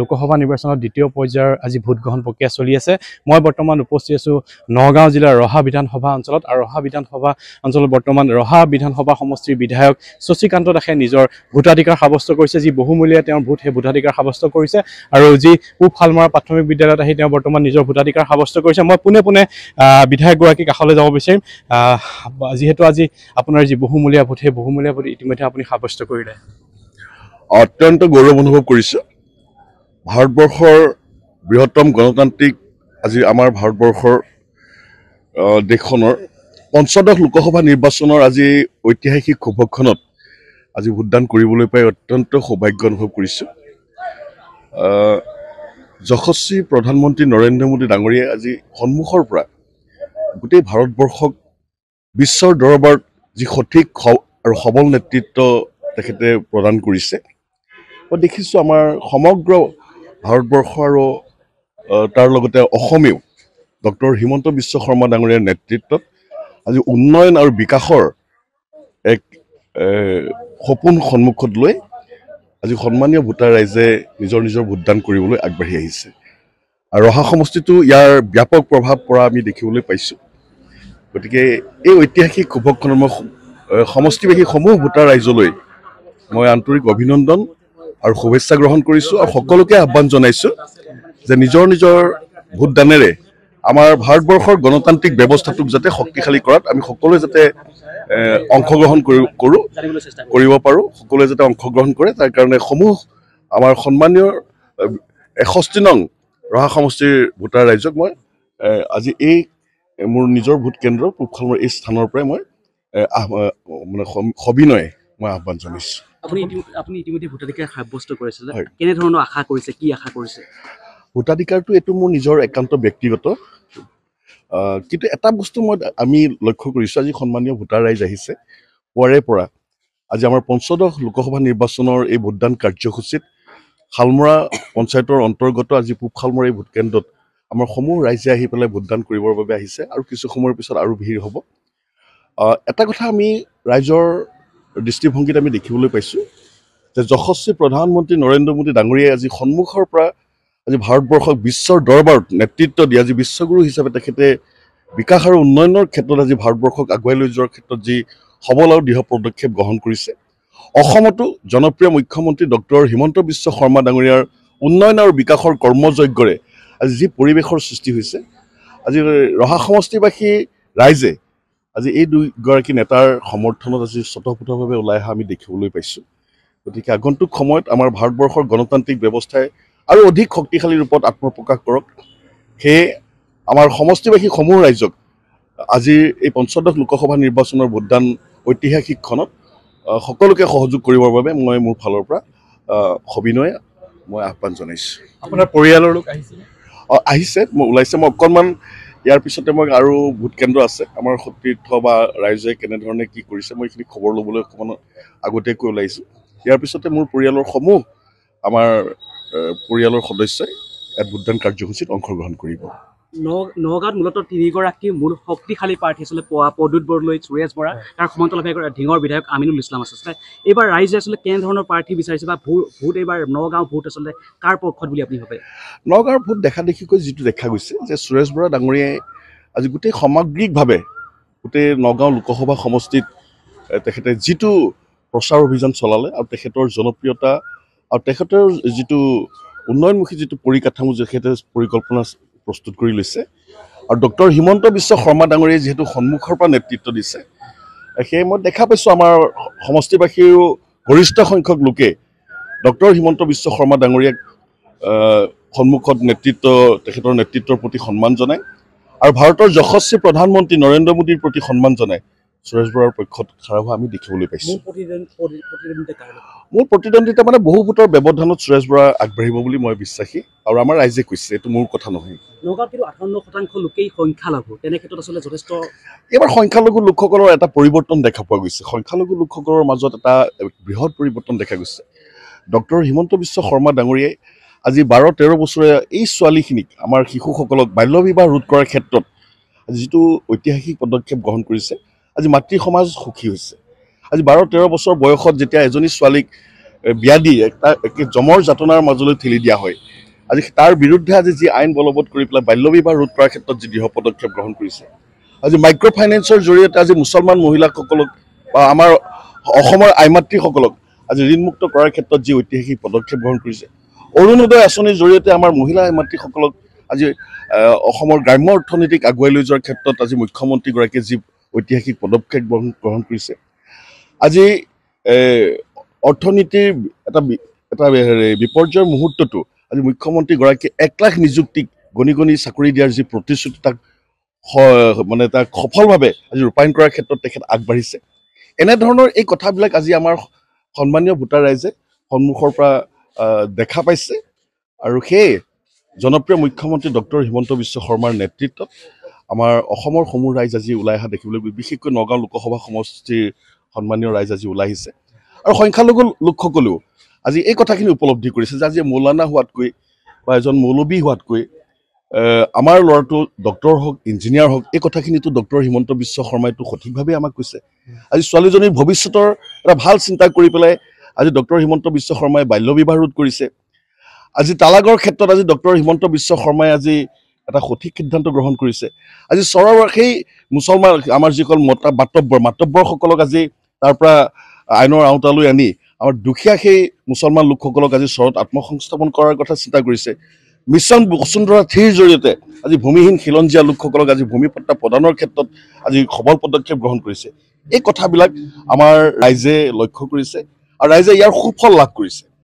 লোকসভা নিৰ্বাচনৰ দ্বিতীয় পৰ্যায়ৰ আজি ভোটগ্ৰহণ প্ৰক্ৰিয়া চলি আছে মই বৰ্তমান উপস্থিত আছোঁ নগাঁও জিলাৰ ৰহা বিধানসভা অঞ্চলত আৰু ৰহা বিধানসভা অঞ্চলত বৰ্তমান ৰহা বিধানসভা সমষ্টিৰ বিধায়ক শশীকান্ত দাসে নিজৰ ভোটাধিকাৰ সাব্যস্ত কৰিছে যি বহুমূলীয়া তেওঁৰ ভোট সেই ভোটাধিকাৰ সাব্যস্ত কৰিছে আৰু যি পূব শালমৰা প্ৰাথমিক বিদ্যালয়ত আহি তেওঁ বৰ্তমান নিজৰ ভোটাধিকাৰ সাব্যস্ত কৰিছে মই পোনে পোনে বিধায়কগৰাকী কাষলৈ যাব বিচাৰিম যিহেতু আজি আপোনাৰ যি বহুমূলীয়া ভোট সেই বহুমূলীয়া ভোট ইতিমধ্যে আপুনি সাব্যস্ত কৰিলে অত্যন্ত গৌৰৱ অনুভৱ কৰিছোঁ ভাৰতবৰ্ষৰ বৃহত্তম গণতান্ত্ৰিক আজি আমাৰ ভাৰতবৰ্ষৰ দেশখনৰ পঞ্চদশ লোকসভা নিৰ্বাচনৰ আজি ঐতিহাসিক শুভক্ষণত আজি ভোটদান কৰিবলৈ পাই অত্যন্ত সৌভাগ্য অনুভৱ কৰিছোঁ যশস্বী প্ৰধানমন্ত্ৰী নৰেন্দ্ৰ মোদী ডাঙৰীয়াই আজি সন্মুখৰ পৰা গোটেই ভাৰতবৰ্ষক বিশ্বৰ দৰবাৰত যি সঠিক আৰু সবল নেতৃত্ব তেখেতে প্ৰদান কৰিছে মই দেখিছোঁ আমাৰ সমগ্ৰ ভাৰতবৰ্ষ আৰু তাৰ লগতে অসমেও ডক্টৰ হিমন্ত বিশ্ব শৰ্মা ডাঙৰীয়াৰ নেতৃত্বত আজি উন্নয়ন আৰু বিকাশৰ এক সপোন সন্মুখত লৈ আজি সন্মানীয় ভোটাৰ ৰাইজে নিজৰ নিজৰ ভোটদান কৰিবলৈ আগবাঢ়ি আহিছে আৰু অহা সমষ্টিটো ইয়াৰ ব্যাপক প্ৰভাৱ পৰা আমি দেখিবলৈ পাইছোঁ গতিকে এই ঐতিহাসিক শুভক্ষণৰ মই সমষ্টিবাসীসমূহ ভোটাৰ ৰাইজলৈ মই আন্তৰিক অভিনন্দন আৰু শুভেচ্ছা গ্ৰহণ কৰিছোঁ আৰু সকলোকে আহ্বান জনাইছোঁ যে নিজৰ নিজৰ ভোটদানেৰে আমাৰ ভাৰতবৰ্ষৰ গণতান্ত্ৰিক ব্যৱস্থাটোক যাতে শক্তিশালী কৰাত আমি সকলোৱে যাতে অংশগ্ৰহণ কৰি কৰোঁ কৰিব পাৰোঁ সকলোৱে যাতে অংশগ্ৰহণ কৰে তাৰ কাৰণে সমূহ আমাৰ সন্মানীয় এষষ্ঠি নং ৰহা সমষ্টিৰ ভোটাৰ ৰাইজক মই আজি এই মোৰ নিজৰ ভোটকেন্দ্ৰ কেন্দ্ৰ পূবখলমৰ এই স্থানৰ পৰাই মই মানে সবিনয়ে মই আহ্বান জনাইছোঁ আপুনি আপুনি ইতিমধ্যে ভোটাধিকাৰ সাব্যস্ত কৰিছিলে কেনেধৰণৰ আশা কৰিছে কি আশা কৰিছে ভোটাধিকাৰটো এইটো মোৰ নিজৰ একান্ত ব্যক্তিগত কিন্তু এটা বস্তু মই আমি লক্ষ্য কৰিছোঁ আজি সন্মানীয় ভোটাৰ ৰাইজ আহিছে পুৱাৰে পৰা আজি আমাৰ পঞ্চদশ লোকসভা নিৰ্বাচনৰ এই ভোটদান কাৰ্যসূচীত শালমৰা পঞ্চায়তৰ অন্তৰ্গত আজি পূব শালমৰা এই ভোটকেন্দ্ৰত আমাৰ সমূহ ৰাইজে আহি পেলাই ভোটদান কৰিবৰ বাবে আহিছে আৰু কিছু সময়ৰ পিছত আৰু ভিৰ হ'ব এটা কথা আমি ৰাইজৰ দৃষ্টিভংগীত আমি দেখিবলৈ পাইছোঁ যে যশস্বী প্ৰধানমন্ত্ৰী নৰেন্দ্ৰ মোদী ডাঙৰীয়াই আজি সন্মুখৰ পৰা আজি ভাৰতবৰ্ষক বিশ্বৰ দৰবাৰত নেতৃত্ব দি আজি বিশ্বগুৰু হিচাপে তেখেতে বিকাশ আৰু উন্নয়নৰ ক্ষেত্ৰত আজি ভাৰতবৰ্ষক আগুৱাই লৈ যোৱাৰ ক্ষেত্ৰত যি সবল আৰু দৃঢ় পদক্ষেপ গ্ৰহণ কৰিছে অসমতো জনপ্ৰিয় মুখ্যমন্ত্ৰী ডক্টৰ হিমন্ত বিশ্ব শৰ্মা ডাঙৰীয়াৰ উন্নয়ন আৰু বিকাশৰ কৰ্মযজ্ঞৰে আজি যি পৰিৱেশৰ সৃষ্টি হৈছে আজি ৰহা সমষ্টিবাসী ৰাইজে আজি এই দুইগৰাকী নেতাৰ সমৰ্থনত আজি স্বতঃপুতভাৱে ওলাই অহা আমি দেখিবলৈ পাইছোঁ গতিকে আগন্তুক সময়ত আমাৰ ভাৰতবৰ্ষৰ গণতান্ত্ৰিক ব্যৱস্থাই আৰু অধিক শক্তিশালী ৰূপত আত্মপ্ৰকাশ কৰক সেয়ে আমাৰ সমষ্টিবাসী সমূহ ৰাইজক আজিৰ এই পঞ্চদশ লোকসভা নিৰ্বাচনৰ ভোটদান ঐতিহাসিক খনত সকলোকে সহযোগ কৰিবৰ বাবে মই মোৰ ফালৰ পৰা সবিনয়ে মই আহ্বান জনাইছোঁ আপোনাৰ পৰিয়ালৰ লোক আহিছে আহিছে মই ওলাইছে মই অকণমান ইয়াৰ পিছতে মই আৰু ভোট কেন্দ্ৰ আছে আমাৰ সতীৰ্থ বা ৰাইজে কেনেধৰণে কি কৰিছে মই এইখিনি খবৰ ল'বলৈ অকণমান আগতীয়াকৈ ওলাইছোঁ ইয়াৰ পিছতে মোৰ পৰিয়ালৰ সমূহ আমাৰ পৰিয়ালৰ সদস্যই ইয়াত ভোটদান কাৰ্যসূচীত অংশগ্ৰহণ কৰিব নগাঁৱত মূলত তিনিগৰাকী মূল শক্তিশালী প্ৰাৰ্থী আচলতে পোৱা পদুত বৰলৈ সুৰেশ বৰা তাৰ সমান্তৰালভাৱে এগৰাকী ডিঙৰ বিধায়ক আমিনুল ইছলাম আছে আচলতে এইবাৰ ৰাইজে আচলতে কেনেধৰণৰ প্ৰাৰ্থী বিচাৰিছে বা ভোট ভোট এইবাৰ নগাঁও ভোট আচলতে কাৰ পক্ষত বুলি আপুনি ভাবে নগাঁৱৰ ভোট দেখা দেখিকৈ যিটো দেখা গৈছে যে সুৰেশ বৰা ডাঙৰীয়াই আজি গোটেই সামগ্ৰিকভাৱে গোটেই নগাঁও লোকসভা সমষ্টিত তেখেতে যিটো প্ৰচাৰ অভিযান চলালে আৰু তেখেতৰ জনপ্ৰিয়তা আৰু তেখেতৰ যিটো উন্নয়নমুখী যিটো পৰিকাঠামো তেখেতে পৰিকল্পনা প্ৰস্তুত কৰি লৈছে আৰু ডক্টৰ হিমন্ত বিশ্ব শৰ্মা ডাঙৰীয়ে যিহেতু সন্মুখৰ পৰা নেতৃত্ব দিছে সেয়ে মই দেখা পাইছোঁ আমাৰ সমষ্টিবাসীৰো গৰিষ্ঠ সংখ্যক লোকে ডক্টৰ হিমন্ত বিশ্ব শৰ্মা ডাঙৰীয়াক সন্মুখত নেতৃত্ব তেখেতৰ নেতৃত্বৰ প্ৰতি সন্মান জনায় আৰু ভাৰতৰ যশস্বী প্ৰধানমন্ত্ৰী নৰেন্দ্ৰ মোদীৰ প্ৰতি সন্মান জনায় সুৰেশ বৰাৰ পক্ষত খাৰা হোৱা আমি দেখিবলৈ পাইছোঁ মোৰ প্ৰতিদ্বন্দ্বিতা মানে বহু ভোটৰ ব্যৱধানত সুৰেশ বৰা আগবাঢ়িব বুলি মই বিশ্বাসী আৰু আমাৰ ৰাইজে কৈছে এইটো মোৰ কথা নহয় এইবাৰ সংখ্যালঘু লোকসকলৰ এটা পৰিৱৰ্তন দেখা পোৱা গৈছে সংখ্যালঘু লোকসকলৰ মাজত এটা বৃহৎ পৰিৱৰ্তন দেখা গৈছে ডক্টৰ হিমন্ত বিশ্ব শৰ্মা ডাঙৰীয়াই আজি বাৰ তেৰ বছৰে এই ছোৱালীখিনিক আমাৰ শিশুসকলক বাল্য বিবাহ ৰোধ কৰাৰ ক্ষেত্ৰত যিটো ঐতিহাসিক পদক্ষেপ গ্ৰহণ কৰিছে আজি মাতৃ সমাজ সুখী হৈছে আজি বাৰ তেৰ বছৰ বয়সত যেতিয়া এজনী ছোৱালীক বিয়া দি তাক জমৰ যাতনাৰ মাজলৈ ঠেলি দিয়া হয় আজি তাৰ বিৰুদ্ধে আজি যি আইন বলবৎ কৰি পেলাই বাল্যবিবাহ ৰোধ কৰাৰ ক্ষেত্ৰত যি দৃঢ় পদক্ষেপ গ্ৰহণ কৰিছে আজি মাইক্ৰ' ফাইনেন্সৰ জৰিয়তে আজি মুছলমান মহিলাসকলক বা আমাৰ অসমৰ আই মাতৃসকলক আজি ঋণমুক্ত কৰাৰ ক্ষেত্ৰত যি ঐতিহাসিক পদক্ষেপ গ্ৰহণ কৰিছে অৰুণোদয় আঁচনিৰ জৰিয়তে আমাৰ মহিলা আই মাতৃসকলক আজি অসমৰ গ্ৰাম্য অৰ্থনীতিক আগুৱাই লৈ যোৱাৰ ক্ষেত্ৰত আজি মুখ্যমন্ত্ৰীগৰাকীয়ে যি ঐতিহাসিক পদক্ষেপ গ্ৰহণ গ্ৰহণ কৰিছে আজি অৰ্থনীতিৰ এটা এটা হেৰি বিপৰ্যয়ৰ মুহূৰ্তটো আজি মুখ্যমন্ত্ৰীগৰাকীয়ে এক লাখ নিযুক্তিক গণি গণি চাকৰি দিয়াৰ যি প্ৰতিশ্ৰুতি তাক মানে তাক সফলভাৱে আজি ৰূপায়ণ কৰাৰ ক্ষেত্ৰত তেখেত আগবাঢ়িছে এনেধৰণৰ এই কথাবিলাক আজি আমাৰ সন্মানীয় ভোটাৰ ৰাইজে সন্মুখৰ পৰা দেখা পাইছে আৰু সেয়ে জনপ্ৰিয় মুখ্যমন্ত্ৰী ডক্টৰ হিমন্ত বিশ্ব শৰ্মাৰ নেতৃত্বত আমাৰ অসমৰ সমূহ ৰাইজ আজি ওলাই অহা দেখিবলৈ বিশেষকৈ নগাঁও লোকসভা সমষ্টিৰ সন্মানীয় ৰাইজ আজি ওলাই আহিছে আৰু সংখ্যালঘু লোকসকলেও আজি এই কথাখিনি উপলব্ধি কৰিছে যে আজি মৌলানা হোৱাতকৈ বা এজন মৌলবী হোৱাতকৈ আমাৰ ল'ৰাটো ডক্টৰ হওক ইঞ্জিনিয়াৰ হওক এই কথাখিনিতো ডক্টৰ হিমন্ত বিশ্ব শৰ্মাইতো সঠিকভাৱে আমাক কৈছে আজি ছোৱালীজনীৰ ভৱিষ্যতৰ এটা ভাল চিন্তা কৰি পেলাই আজি ডক্টৰ হিমন্ত বিশ্ব শৰ্মাই বাল্য বিবাহ ৰোধ কৰিছে আজি তালাগৰ ক্ষেত্ৰত আজি ডক্টৰ হিমন্ত বিশ্ব শৰ্মাই আজি এটা সঠিক সিদ্ধান্ত গ্ৰহণ কৰিছে আজি চৰাৰ সেই মুছলমান আমাৰ যিসকল মতা বাতব্য মাতব্বৰসকলক আজি তাৰ পৰা আইনৰ আওতালৈ আনি আমাৰ দুখীয়া সেই মুছলমান লোকসকলক আজি চৰত আত্মসংস্থাপন কৰাৰ কথা চিন্তা কৰিছে মিছন বসুন্ধৰা থিৰ জৰিয়তে আজি ভূমিহীন খিলঞ্জীয়া লোকসকলক আজি ভূমি ভূমিপত্তা প্ৰদানৰ ক্ষেত্ৰত আজি সবল পদক্ষেপ গ্ৰহণ কৰিছে এই কথাবিলাক আমাৰ ৰাইজে লক্ষ্য কৰিছে আৰু ৰাইজে ইয়াৰ সুফল লাভ কৰিছে